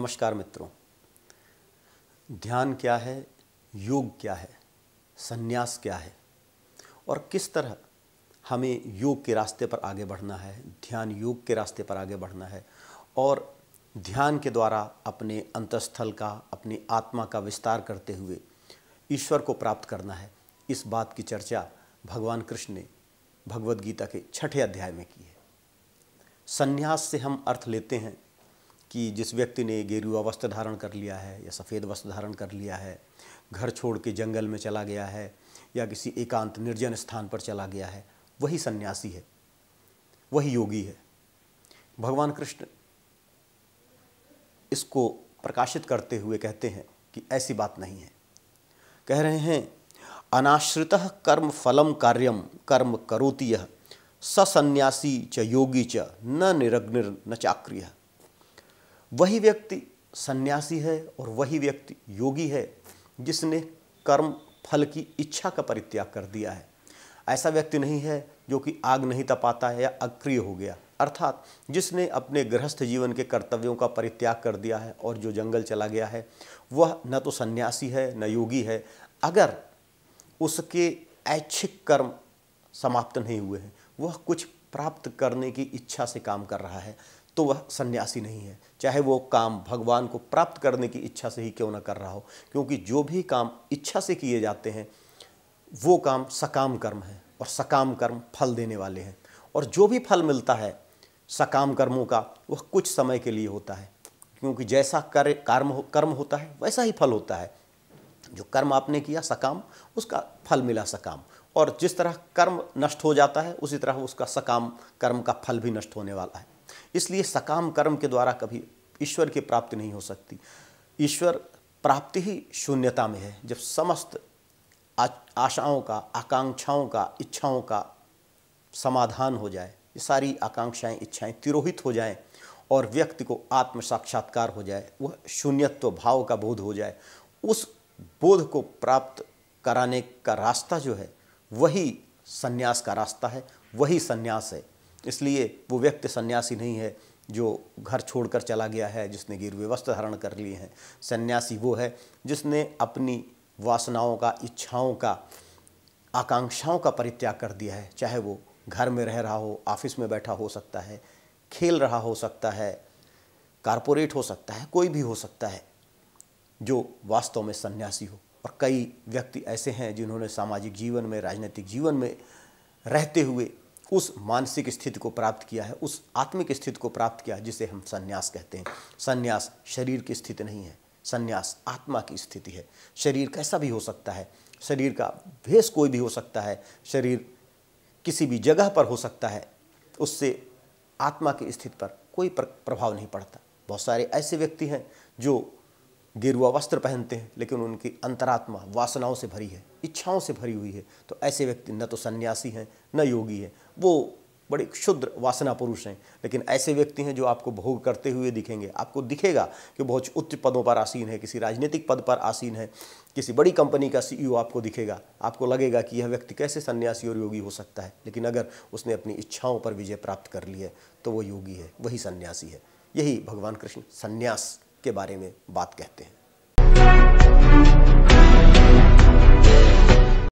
नमस्कार मित्रों ध्यान क्या है योग क्या है संन्यास क्या है और किस तरह हमें योग के रास्ते पर आगे बढ़ना है ध्यान योग के रास्ते पर आगे बढ़ना है और ध्यान के द्वारा अपने अंतस्थल का अपनी आत्मा का विस्तार करते हुए ईश्वर को प्राप्त करना है इस बात की चर्चा भगवान कृष्ण ने भगवद गीता के छठे अध्याय में की है संन्यास से हम अर्थ लेते हैं कि जिस व्यक्ति ने गेरुआ वस्त्र धारण कर लिया है या सफ़ेद वस्त्र धारण कर लिया है घर छोड़ के जंगल में चला गया है या किसी एकांत निर्जन स्थान पर चला गया है वही सन्यासी है वही योगी है भगवान कृष्ण इसको प्रकाशित करते हुए कहते हैं कि ऐसी बात नहीं है कह रहे हैं अनाश्रित कर्म फलम कार्यम कर्म करोती यह ससन्यासी च योगी च न निरग्निर न चाक्रिय वही व्यक्ति सन्यासी है और वही व्यक्ति योगी है जिसने कर्म फल की इच्छा का परित्याग कर दिया है ऐसा व्यक्ति नहीं है जो कि आग नहीं तपाता है या अक्रिय हो गया अर्थात जिसने अपने गृहस्थ जीवन के कर्तव्यों का परित्याग कर दिया है और जो जंगल चला गया है वह न तो सन्यासी है न योगी है अगर उसके ऐच्छिक कर्म समाप्त नहीं हुए हैं वह कुछ प्राप्त करने की इच्छा से काम कर रहा है तो वह सन्यासी नहीं है चाहे वो काम भगवान को प्राप्त करने की इच्छा से ही क्यों ना कर रहा हो क्योंकि जो भी काम इच्छा से किए जाते हैं वो काम सकाम कर्म है और सकाम कर्म फल देने वाले हैं और जो भी फल मिलता है सकाम कर्मों का वह कुछ समय के लिए होता है क्योंकि जैसा कर कर्म हो, कर्म होता है वैसा ही फल होता है जो कर्म आपने किया सकाम उसका फल मिला सकाम और जिस तरह कर्म नष्ट हो जाता है उसी तरह उसका सकाम कर्म का फल भी नष्ट होने वाला है इसलिए सकाम कर्म के द्वारा कभी ईश्वर की प्राप्ति नहीं हो सकती ईश्वर प्राप्ति ही शून्यता में है जब समस्त आशाओं का आकांक्षाओं का इच्छाओं का समाधान हो जाए ये सारी आकांक्षाएं इच्छाएं तिरोहित हो जाएं और व्यक्ति को आत्म साक्षात्कार हो जाए वह शून्यत्व भाव का बोध हो जाए उस बोध को प्राप्त कराने का रास्ता जो है वही सन्यास का रास्ता है वही सन्यास है इसलिए वो व्यक्ति सन्यासी नहीं है जो घर छोड़कर चला गया है जिसने गिर वस्त्र धारण कर लिए हैं सन्यासी वो है जिसने अपनी वासनाओं का इच्छाओं का आकांक्षाओं का परित्याग कर दिया है चाहे वो घर में रह रहा हो ऑफिस में बैठा हो सकता है खेल रहा हो सकता है कारपोरेट हो सकता है कोई भी हो सकता है जो वास्तव में सन्यासी हो और कई व्यक्ति ऐसे हैं जिन्होंने सामाजिक जीवन में राजनीतिक जीवन में रहते हुए उस मानसिक स्थिति को प्राप्त किया है उस आत्मिक स्थिति को प्राप्त किया है जिसे हम संन्यास कहते हैं संन्यास शरीर की स्थिति नहीं है सन्यास आत्मा की स्थिति है शरीर कैसा भी हो सकता है शरीर का भेष कोई भी हो सकता है शरीर किसी भी जगह पर हो सकता है उससे आत्मा की स्थिति पर कोई प्रभाव नहीं पड़ता बहुत सारे ऐसे व्यक्ति हैं जो गिरुआ वस्त्र पहनते हैं लेकिन उनकी अंतरात्मा वासनाओं से भरी है इच्छाओं से भरी हुई है तो ऐसे व्यक्ति न तो सन्यासी हैं न योगी हैं वो बड़े क्षुद्र वासना पुरुष हैं लेकिन ऐसे व्यक्ति हैं जो आपको भोग करते हुए दिखेंगे आपको दिखेगा कि बहुत उच्च पदों पर आसीन है किसी राजनीतिक पद पर आसीन है किसी बड़ी कंपनी का सीईओ e आपको दिखेगा आपको लगेगा कि यह व्यक्ति कैसे सन्यासी और योगी हो सकता है लेकिन अगर उसने अपनी इच्छाओं पर विजय प्राप्त कर ली है तो वो योगी है वही सन्यासी है यही भगवान कृष्ण सन्यास के बारे में बात कहते हैं